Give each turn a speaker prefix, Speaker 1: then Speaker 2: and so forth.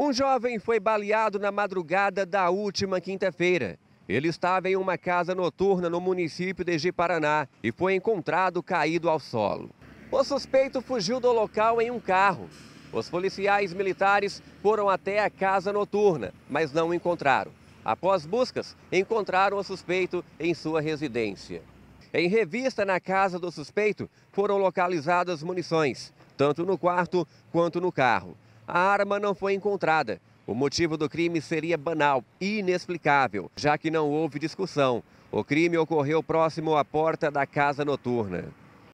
Speaker 1: Um jovem foi baleado na madrugada da última quinta-feira. Ele estava em uma casa noturna no município de Jiparaná e foi encontrado caído ao solo. O suspeito fugiu do local em um carro. Os policiais militares foram até a casa noturna, mas não o encontraram. Após buscas, encontraram o suspeito em sua residência. Em revista na casa do suspeito, foram localizadas munições, tanto no quarto quanto no carro a arma não foi encontrada. O motivo do crime seria banal, inexplicável, já que não houve discussão. O crime ocorreu próximo à porta da casa noturna.